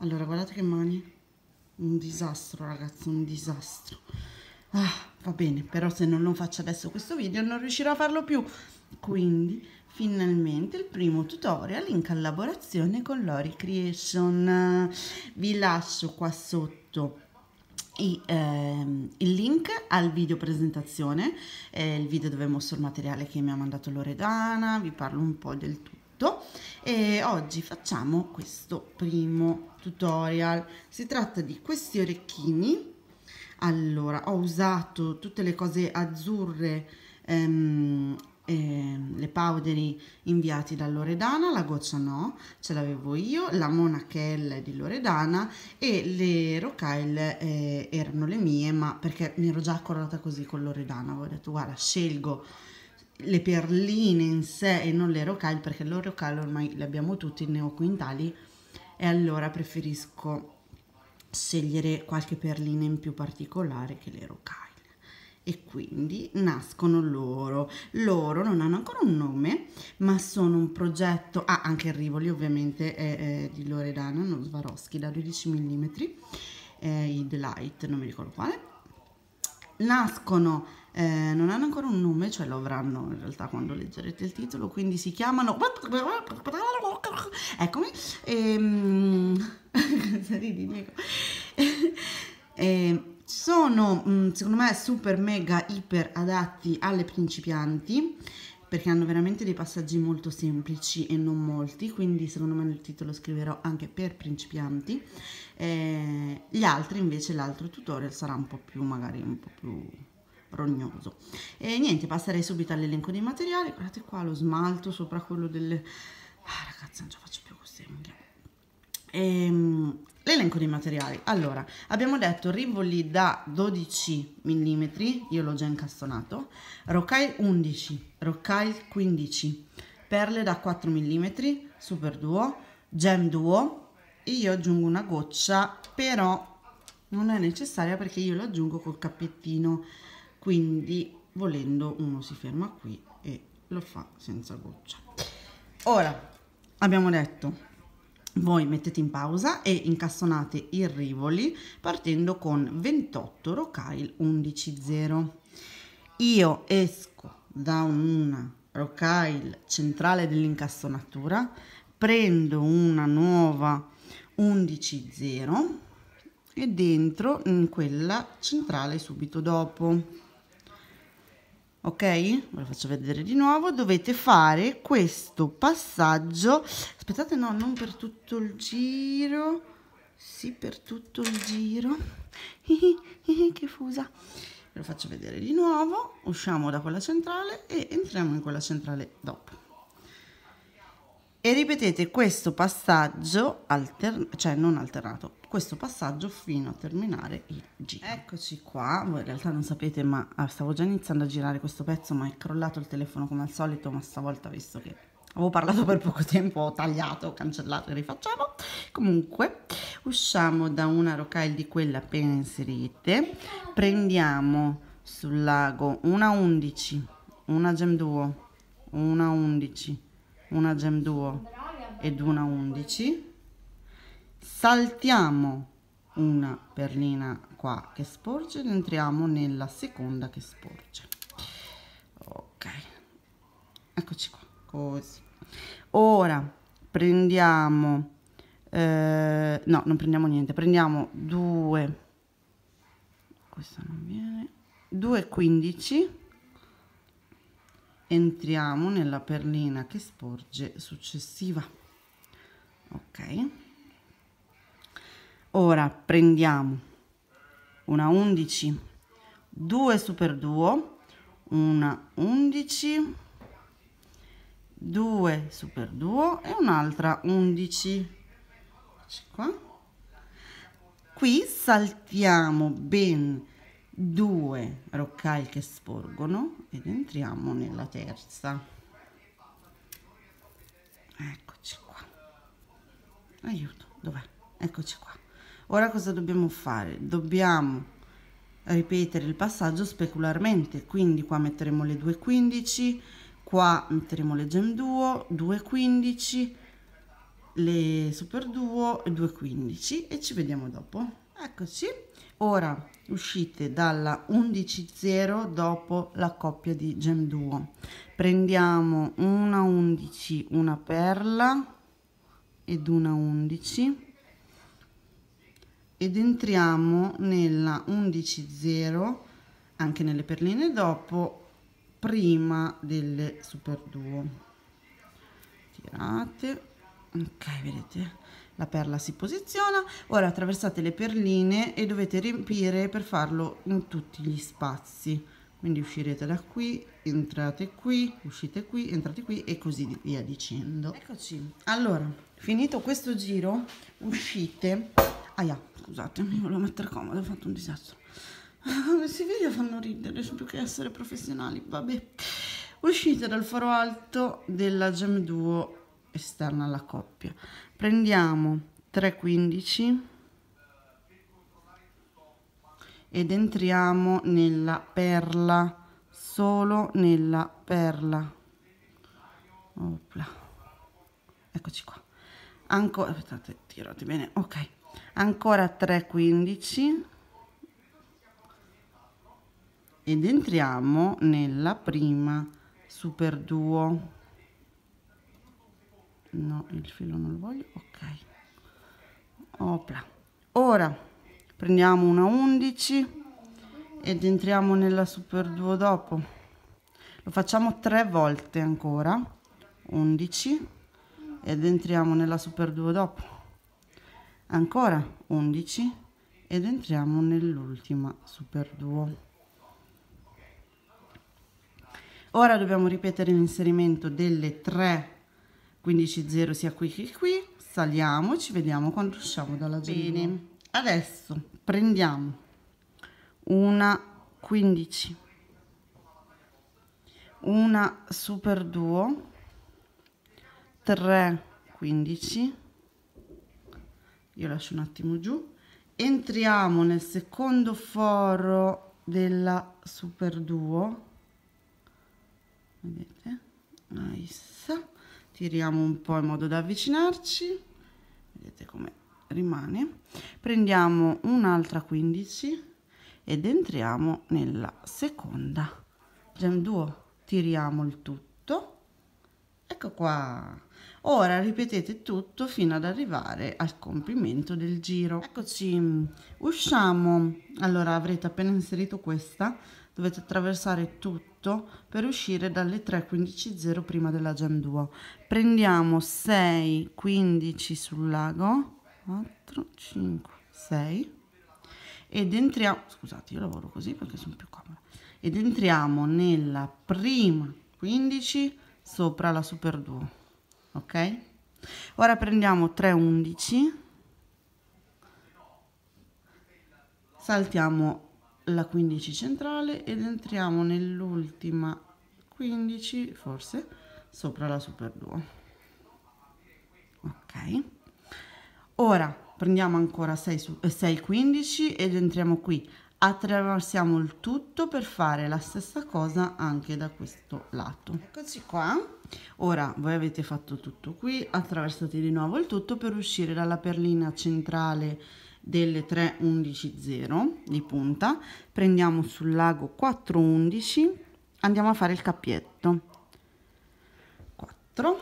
allora guardate che mani un disastro ragazzi un disastro ah, va bene però se non lo faccio adesso questo video non riuscirò a farlo più quindi finalmente il primo tutorial in collaborazione con Lori Creation vi lascio qua sotto i, ehm, il link al video presentazione eh, il video dove mostro il materiale che mi ha mandato Loredana vi parlo un po' del tutto fatto e oggi facciamo questo primo tutorial. Si tratta di questi orecchini. Allora, ho usato tutte le cose azzurre, ehm, ehm, le powdery inviati da Loredana, la goccia no, ce l'avevo io, la monachelle di Loredana e le rocaille eh, erano le mie, ma perché mi ero già accordata così con Loredana, avevo detto guarda scelgo le perline in sé e non le rocal perché le rocal ormai le abbiamo tutti, ne ho quintali e allora preferisco scegliere qualche perlina in più particolare che le rocal e quindi nascono loro. Loro non hanno ancora un nome, ma sono un progetto, ah anche il Rivoli ovviamente è, è di Loredana, non Swarovski, da 12 mm, eh, i Delight, non mi ricordo quale, nascono, eh, non hanno ancora un nome, cioè lo avranno in realtà quando leggerete il titolo, quindi si chiamano... Eccomi. Ehm... eh, sono, mm, secondo me, super, mega, iper adatti alle principianti perché hanno veramente dei passaggi molto semplici e non molti, quindi secondo me nel titolo scriverò anche per principianti eh, gli altri invece l'altro tutorial sarà un po' più magari un po' più rognoso e niente passerei subito all'elenco dei materiali guardate qua lo smalto sopra quello delle ah, ragazzi non ce la faccio più queste unghie ehm, l'elenco dei materiali allora abbiamo detto rivoli da 12 mm io l'ho già incastonato rocaille 11 rocaille 15 perle da 4 mm super duo gem duo io aggiungo una goccia però non è necessaria perché io lo aggiungo col cappettino quindi volendo uno si ferma qui e lo fa senza goccia ora abbiamo detto voi mettete in pausa e incastonate i rivoli partendo con 28 rocaille 11.0 io esco da una rocaille centrale dell'incastonatura prendo una nuova 11 0 e dentro in quella centrale subito dopo ok ve lo faccio vedere di nuovo dovete fare questo passaggio aspettate no non per tutto il giro sì per tutto il giro che fusa ve lo faccio vedere di nuovo usciamo da quella centrale e entriamo in quella centrale dopo e ripetete questo passaggio, cioè non alternato, questo passaggio fino a terminare il giro. Eccoci qua, voi in realtà non sapete ma ah, stavo già iniziando a girare questo pezzo ma è crollato il telefono come al solito ma stavolta visto che avevo parlato per poco tempo ho tagliato, cancellato e rifacciamo. Comunque usciamo da una rocaille di quelle appena inserite, prendiamo sul lago una 11, una gem duo una 11, una gem 2 ed una 11 saltiamo una perlina qua che sporge ed entriamo nella seconda che sporge ok eccoci qua così ora prendiamo eh, no non prendiamo niente prendiamo due questa non viene 2 15 entriamo nella perlina che sporge successiva ok ora prendiamo una 11 2 super 2 una 11 2 super 2 e un'altra 11 qua qui saltiamo ben due roccai che sporgono ed entriamo nella terza eccoci qua aiuto dov'è eccoci qua ora cosa dobbiamo fare dobbiamo ripetere il passaggio specularmente quindi qua metteremo le 2 15 qua metteremo le gem duo 2 15 le super duo 2.15 e ci vediamo dopo eccoci ora uscite dalla 11.0 dopo la coppia di gem duo prendiamo una 11 una perla ed una 11 ed entriamo nella 11.0 anche nelle perline dopo prima delle super duo tirate ok vedete la perla si posiziona ora attraversate le perline e dovete riempire per farlo in tutti gli spazi quindi uscirete da qui entrate qui uscite qui entrate qui e così via dicendo eccoci allora finito questo giro uscite aia scusatemi mi volevo mettere comodo ho fatto un disastro questi video fanno ridere più che essere professionali vabbè uscite dal foro alto della gem duo esterna alla coppia prendiamo 315 ed entriamo nella perla solo nella perla Opla. eccoci qua ancora aspettate tirate bene ok ancora 315 ed entriamo nella prima super duo no il filo non lo voglio ok Opla. ora prendiamo una 11 ed entriamo nella super duo dopo lo facciamo tre volte ancora 11 ed entriamo nella super duo dopo ancora 11 ed entriamo nell'ultima super duo ora dobbiamo ripetere l'inserimento delle tre 15.0 sia qui che qui saliamo ci vediamo quando usciamo dalla Bene, adesso prendiamo una 15 una super duo 3 15 io lascio un attimo giù entriamo nel secondo foro della super duo vedete nice tiriamo un po' in modo da avvicinarci vedete come rimane prendiamo un'altra 15 ed entriamo nella seconda gem 2 tiriamo il tutto ecco qua Ora ripetete tutto fino ad arrivare al compimento del giro. Eccoci, usciamo. Allora avrete appena inserito questa, dovete attraversare tutto per uscire dalle 3.15.0 prima della jam 2. Prendiamo 6.15 sul lago, 4, 5, 6 ed entriamo, scusate io lavoro così perché sono più comoda, ed entriamo nella prima 15 sopra la super 2 ok ora prendiamo 3 11 saltiamo la 15 centrale ed entriamo nell'ultima 15 forse sopra la super 2 ok ora prendiamo ancora 6, 15 eh, ed entriamo qui attraversiamo il tutto per fare la stessa cosa anche da questo lato eccoci qua ora voi avete fatto tutto qui attraversate di nuovo il tutto per uscire dalla perlina centrale delle 3 11 0 di punta prendiamo sul lago 4 11 andiamo a fare il cappietto 4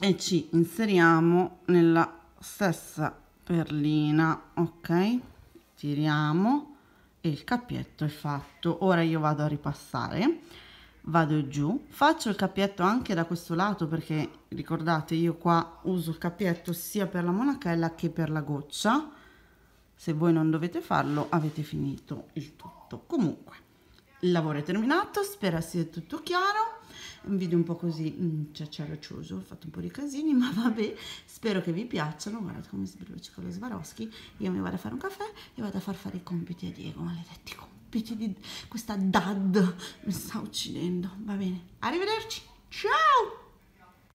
e ci inseriamo nella stessa perlina ok tiriamo e il cappietto è fatto ora io vado a ripassare vado giù faccio il cappietto anche da questo lato perché ricordate io qua uso il cappietto sia per la monachella che per la goccia se voi non dovete farlo avete finito il tutto comunque il lavoro è terminato spero sia tutto chiaro un video un po' così mm, ho fatto un po' di casini, ma vabbè, spero che vi piacciono, guardate come si brucia con lo Swarovski, io mi vado a fare un caffè e vado a far fare i compiti a Diego, maledetti compiti di questa dad, mi sta uccidendo, va bene, arrivederci, ciao!